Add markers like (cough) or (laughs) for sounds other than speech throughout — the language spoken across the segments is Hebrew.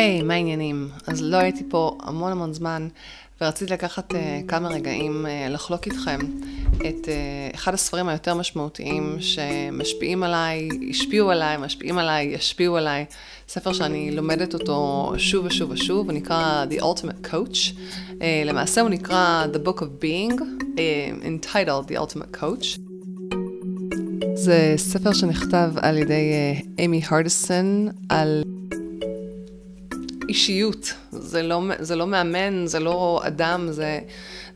היי, hey, מה העניינים? אז לא הייתי פה המון המון זמן, ורציתי לקחת uh, כמה רגעים uh, לחלוק איתכם את uh, אחד הספרים היותר משמעותיים שמשפיעים עליי, השפיעו עליי, משפיעים עליי, ישפיעו עליי. ספר שאני לומדת אותו שוב ושוב ושוב, הוא נקרא The Ultimate Coach. Uh, למעשה הוא נקרא The Book of Being, uh, entitled The Ultimate Coach. זה ספר שנכתב על ידי אמי הרדסון על אישיות, זה לא, זה לא מאמן, זה לא אדם, זה,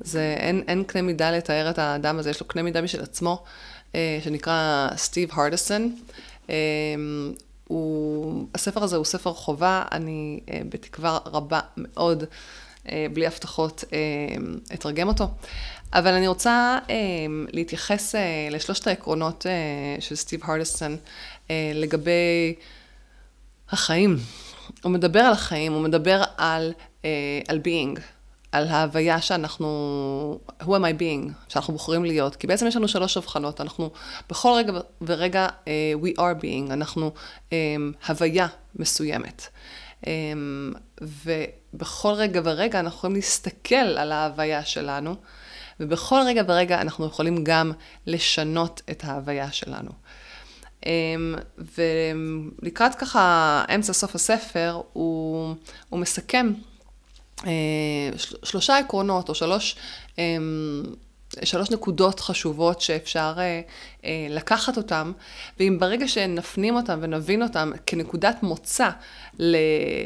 זה אין, אין קנה מידה לתאר את האדם הזה, יש לו קנה מידה משל עצמו, אה, שנקרא סטיב הרדסון. אה, הספר הזה הוא ספר חובה, אני אה, בתקווה רבה מאוד, אה, בלי הבטחות, אה, אתרגם אותו. אבל אני רוצה אה, להתייחס אה, לשלושת העקרונות אה, של סטיב הרדסון אה, לגבי החיים, הוא מדבר על החיים, הוא מדבר על, אה, על being, על ההוויה שאנחנו, who am I being, שאנחנו בוחרים להיות. כי בעצם יש לנו שלוש הבחנות, אנחנו בכל רגע ורגע אה, we are being, אנחנו אה, הוויה מסוימת. אה, ובכל רגע ורגע אנחנו יכולים להסתכל על ההוויה שלנו. ובכל רגע ורגע אנחנו יכולים גם לשנות את ההוויה שלנו. אמ, ולקראת ככה אמצע סוף הספר, הוא, הוא מסכם אה, שלושה עקרונות או שלוש... אמ, שלוש נקודות חשובות שאפשר אה, אה, לקחת אותן, ואם ברגע שנפנים אותן ונבין אותן כנקודת מוצא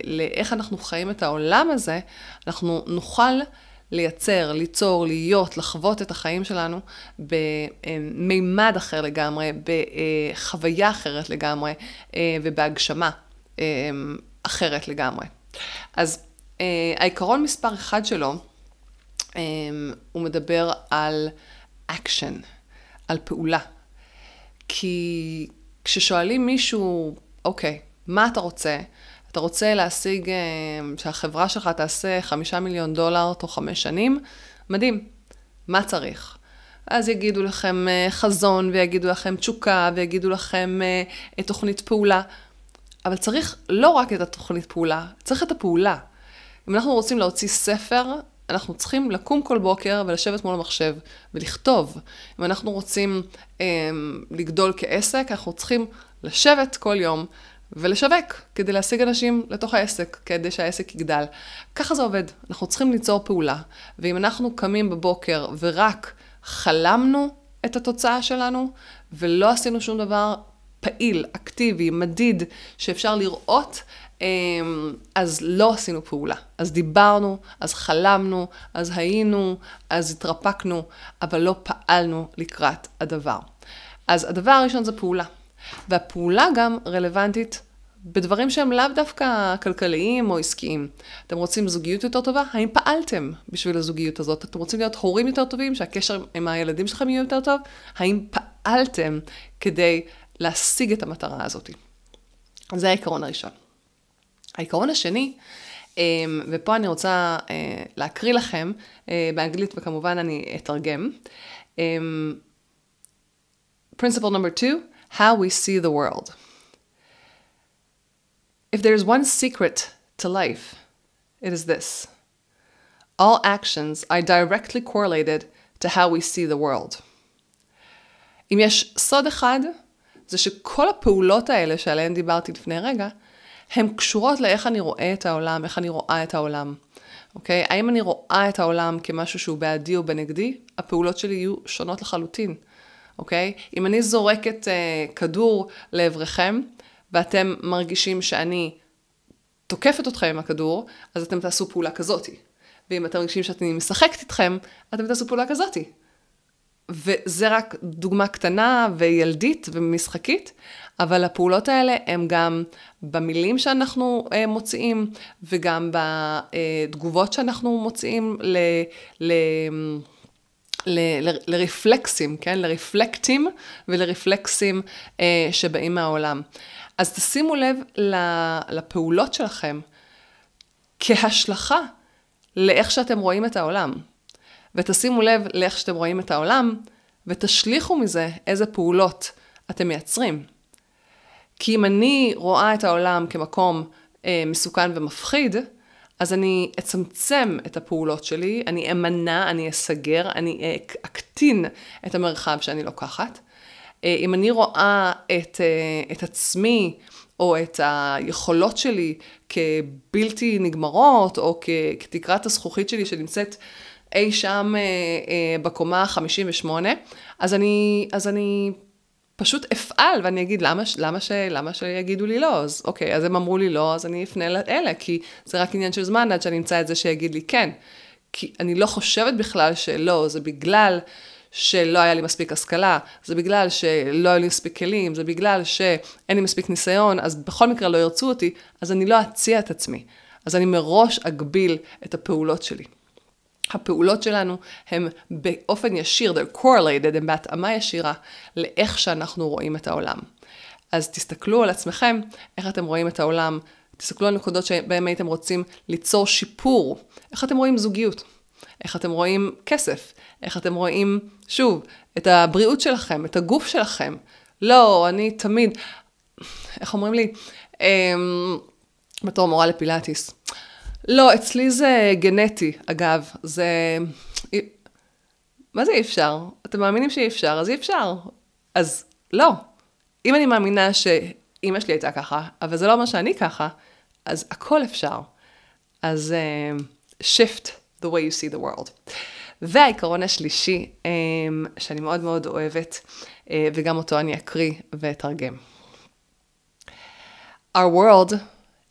לאיך אנחנו חיים את העולם הזה, אנחנו נוכל לייצר, ליצור, להיות, לחוות את החיים שלנו במימד אחר לגמרי, בחוויה אחרת לגמרי אה, ובהגשמה אה, אחרת לגמרי. אז אה, העיקרון מספר אחד שלו, הוא מדבר על אקשן, על פעולה. כי כששואלים מישהו, אוקיי, מה אתה רוצה? אתה רוצה להשיג, אה, שהחברה שלך תעשה חמישה מיליון דולר תוך חמש שנים, מדהים, מה צריך? אז יגידו לכם אה, חזון, ויגידו לכם תשוקה, ויגידו לכם אה, תוכנית פעולה. אבל צריך לא רק את התוכנית פעולה, צריך את הפעולה. אם אנחנו רוצים להוציא ספר, אנחנו צריכים לקום כל בוקר ולשבת מול המחשב ולכתוב. אם אנחנו רוצים אמ, לגדול כעסק, אנחנו צריכים לשבת כל יום, ולשווק כדי להשיג אנשים לתוך העסק, כדי שהעסק יגדל. ככה זה עובד, אנחנו צריכים ליצור פעולה, ואם אנחנו קמים בבוקר ורק חלמנו את התוצאה שלנו, ולא עשינו שום דבר פעיל, אקטיבי, מדיד, שאפשר לראות, אמ, אז לא עשינו פעולה. אז דיברנו, אז חלמנו, אז היינו, אז התרפקנו, אבל לא פעלנו לקראת הדבר. אז הדבר הראשון זה פעולה. והפעולה גם רלוונטית בדברים שהם לאו דווקא כלכליים או עסקיים. אתם רוצים זוגיות יותר טובה? האם פעלתם בשביל הזוגיות הזאת? אתם רוצים להיות הורים יותר טובים? שהקשר עם הילדים שלכם יהיה יותר טוב? האם פעלתם כדי להשיג את המטרה הזאת? זה העיקרון הראשון. העיקרון השני, אמ, ופה אני רוצה אה, להקריא לכם אה, באנגלית וכמובן אני אתרגם. אמ, principle number two, how we see the world. If there's one secret to life, it is this all actions are directly correlated to how we see the world. אם יש סוד אחד, זה שכל הפעולות האלה שעליהן דיברתי לפני רגע, הן קשורות לאיך אני רואה את העולם, איך אני רואה את העולם. אוקיי? האם אני רואה את העולם כמשהו שהוא בעדי או בנגדי? הפעולות שלי יהיו שונות לחלוטין. אוקיי? אם אני זורקת אה, כדור לעברכם, ואתם מרגישים שאני תוקפת אתכם עם הכדור, אז אתם תעשו פעולה כזאתי. ואם אתם מרגישים שאני משחקת איתכם, אתם תעשו פעולה כזאתי. וזה רק דוגמה קטנה וילדית ומשחקית, אבל הפעולות האלה הן גם במילים שאנחנו אה, מוציאים, וגם בתגובות שאנחנו מוציאים ל... ל ל, ל, לרפלקסים, כן? לרפלקטים ולרפלקסים אה, שבאים מהעולם. אז תשימו לב לפעולות שלכם כהשלכה לאיך שאתם רואים את העולם. ותשימו לב לאיך שאתם רואים את העולם, ותשליכו מזה איזה פעולות אתם מייצרים. כי אם אני רואה את העולם כמקום אה, מסוכן ומפחיד, אז אני אצמצם את הפעולות שלי, אני אמנע, אני אסגר, אני אקטין את המרחב שאני לוקחת. אה, אם אני רואה את, אה, את עצמי או את היכולות שלי כבלתי נגמרות, או כ, כתקרת הזכוכית שלי שנמצאת אי שם אה, בקומה ה-58, אז אני, אז אני פשוט אפעל ואני אגיד, למה, למה, ש, למה שיגידו לי לא? אז אוקיי, אז הם אמרו לי לא, אז אני אפנה לאלה, כי זה רק עניין של זמן עד שאני אמצא את זה שיגיד לי כן. כי אני לא חושבת בכלל שלא, זה בגלל שלא היה לי מספיק השכלה, זה בגלל שלא היו לי מספיק כלים, זה בגלל שאין לי מספיק ניסיון, אז בכל מקרה לא ירצו אותי, אז אני לא אציע את עצמי. אז אני מראש אגביל את הפעולות שלי. הפעולות שלנו הן באופן ישיר, they're correlated, הן בהתאמה ישירה לאיך שאנחנו רואים את העולם. אז תסתכלו על עצמכם, איך אתם רואים את העולם, תסתכלו על נקודות שבהן הייתם רוצים ליצור שיפור, איך אתם רואים זוגיות, איך אתם רואים כסף, איך אתם רואים, שוב, את הבריאות שלכם, את הגוף שלכם. לא, אני תמיד, איך אומרים לי, אמ, בתור מורה לפילאטיס, לא, אצלי זה גנטי, אגב. זה... מה זה אי אפשר? אתם מאמינים שאי אפשר, אז אי אפשר. אז לא. אם אני מאמינה שאימא שלי הייתה ככה, אבל זה לא אומר שאני ככה, אז הכל אפשר. אז uh, shift the way you see the world. והעיקרון השלישי, um, שאני מאוד מאוד אוהבת, uh, וגם אותו אני אקריא ואתרגם. Our world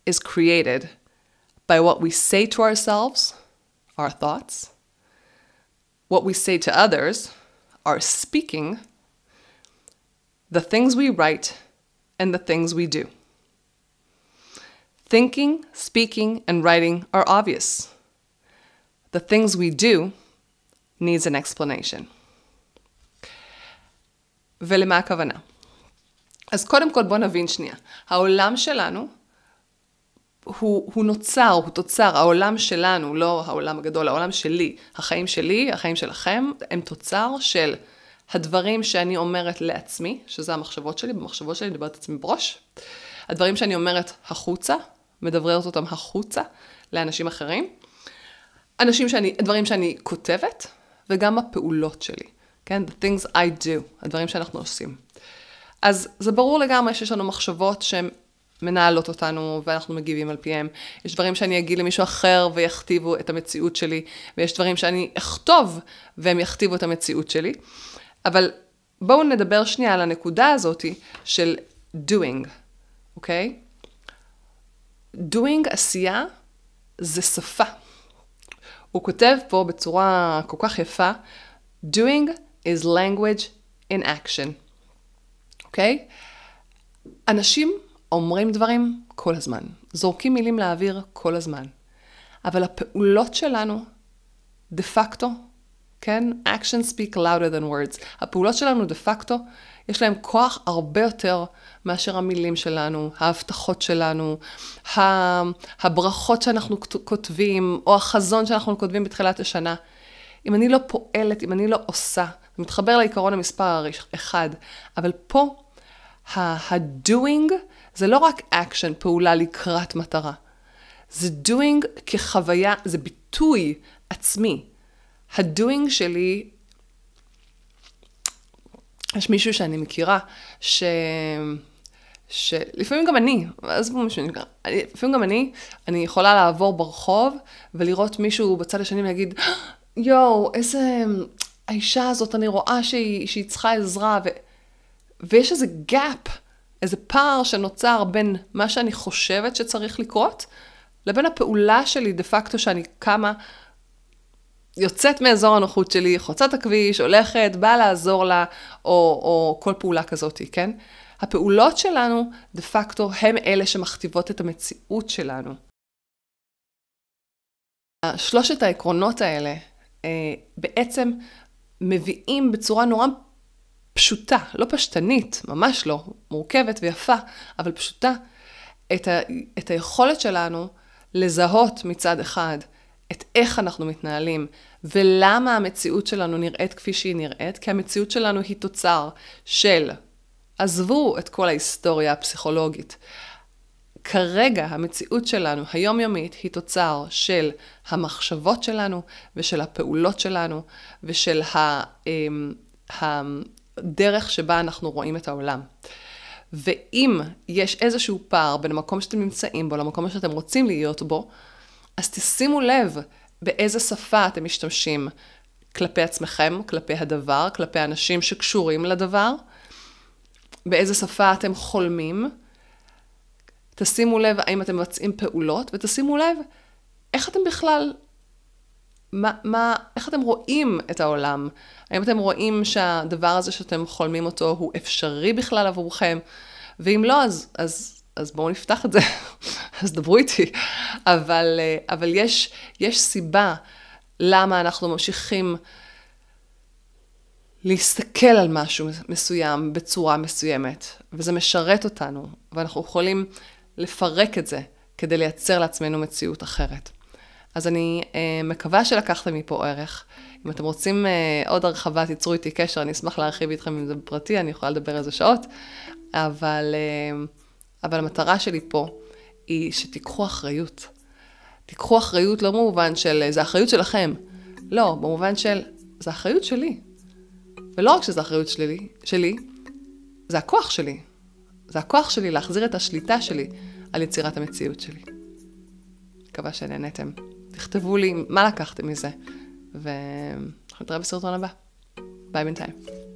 is created by what we say to ourselves, our thoughts, what we say to others, our speaking, the things we write, and the things we do. Thinking, speaking, and writing are obvious. The things we do needs an explanation. ולמה הכוונה? אז קודם כל בואו נבין שנייה. העולם שלנו הוא, הוא נוצר, הוא תוצר, העולם שלנו, לא העולם הגדול, העולם שלי, החיים שלי, החיים שלכם, הם תוצר של הדברים שאני אומרת לעצמי, שזה המחשבות שלי, במחשבות שלי אני מדברת את עצמי בראש, הדברים שאני אומרת החוצה, מדבררת אותם החוצה לאנשים אחרים, אנשים שאני, הדברים שאני כותבת, וגם הפעולות שלי, כן? The things I do, הדברים שאנחנו עושים. אז זה ברור לגמרי שיש לנו מחשבות שהן מנהלות אותנו ואנחנו מגיבים על פיהם. יש דברים שאני אגיד למישהו אחר ויכתיבו את המציאות שלי, ויש דברים שאני אכתוב והם יכתיבו את המציאות שלי. אבל בואו נדבר שנייה על הנקודה הזאת של doing, אוקיי? Okay? doing עשייה זה שפה. הוא כותב פה בצורה כל כך יפה, doing is language in action, אוקיי? Okay? אנשים אומרים דברים כל הזמן, זורקים מילים לאוויר כל הזמן, אבל הפעולות שלנו, דה פקטו, כן? Action speak louder than words. הפעולות שלנו דה פקטו, יש להם כוח הרבה יותר מאשר המילים שלנו, ההבטחות שלנו, הברכות שאנחנו כותבים, או החזון שאנחנו כותבים בתחילת השנה. אם אני לא פועלת, אם אני לא עושה, זה מתחבר לעיקרון המספר אחד, אבל פה ה-doing זה לא רק אקשן, פעולה לקראת מטרה. זה doing כחוויה, זה ביטוי עצמי. הדוינג שלי, יש מישהו שאני מכירה, ש... שלפעמים גם אני, אז מישהו, אני, לפעמים גם אני, אני יכולה לעבור ברחוב ולראות מישהו בצד השני ולהגיד, יואו, איזה האישה הזאת, אני רואה שהיא, שהיא צריכה עזרה, ו, ויש איזה gap איזה פער שנוצר בין מה שאני חושבת שצריך לקרות, לבין הפעולה שלי דה פקטו שאני קמה, יוצאת מאזור הנוחות שלי, חוצה את הכביש, הולכת, באה לעזור לה, או, או כל פעולה כזאת, כן? הפעולות שלנו, דה פקטו, הם אלה שמכתיבות את המציאות שלנו. שלושת העקרונות האלה אה, בעצם מביאים בצורה נורא פשוטה, לא פשטנית, ממש לא, מורכבת ויפה, אבל פשוטה, את, ה, את היכולת שלנו לזהות מצד אחד את איך אנחנו מתנהלים ולמה המציאות שלנו נראית כפי שהיא נראית, כי המציאות שלנו היא תוצר של, עזבו את כל ההיסטוריה הפסיכולוגית, כרגע המציאות שלנו, היומיומית, היא תוצר של המחשבות שלנו ושל הפעולות שלנו ושל ה... אמ, דרך שבה אנחנו רואים את העולם. ואם יש איזשהו פער בין המקום שאתם נמצאים בו למקום שאתם רוצים להיות בו, אז תשימו לב באיזה שפה אתם משתמשים כלפי עצמכם, כלפי הדבר, כלפי אנשים שקשורים לדבר, באיזה שפה אתם חולמים. תשימו לב האם אתם מבצעים פעולות, ותשימו לב איך אתם בכלל מה, מה, איך אתם רואים את העולם? האם אתם רואים שהדבר הזה שאתם חולמים אותו הוא אפשרי בכלל עבורכם? ואם לא, אז, אז, אז בואו נפתח את זה, (laughs) אז דברו איתי. אבל, אה, אבל יש, יש סיבה למה אנחנו ממשיכים להסתכל על משהו מסוים בצורה מסוימת, וזה משרת אותנו, ואנחנו יכולים לפרק את זה כדי לייצר לעצמנו מציאות אחרת. אז אני אה, מקווה שלקחתם מפה ערך. אם אתם רוצים אה, עוד הרחבה, תיצרו איתי קשר, אני אשמח להרחיב איתכם אם זה בפרטי, אני יכולה לדבר איזה שעות. אבל, אה, אבל המטרה שלי פה היא שתיקחו אחריות. תיקחו אחריות לא במובן של, זה אחריות שלכם. לא, במובן של, זה אחריות שלי. ולא רק שזה אחריות שלי, שלי, זה הכוח שלי. זה הכוח שלי להחזיר את השליטה שלי על יצירת המציאות שלי. מקווה שנהנתם. תכתבו לי מה לקחתם מזה, ואנחנו נתראה בסרטון הבא. ביי בינתיים.